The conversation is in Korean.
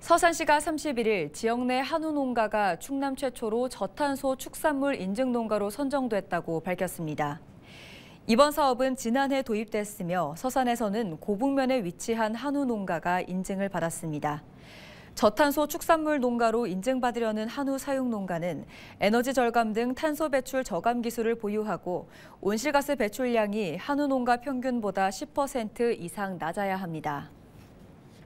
서산시가 31일 지역 내 한우 농가가 충남 최초로 저탄소 축산물 인증 농가로 선정됐다고 밝혔습니다. 이번 사업은 지난해 도입됐으며 서산에서는 고북면에 위치한 한우 농가가 인증을 받았습니다. 저탄소 축산물 농가로 인증받으려는 한우 사육 농가는 에너지 절감 등 탄소 배출 저감 기술을 보유하고 온실가스 배출량이 한우 농가 평균보다 10% 이상 낮아야 합니다.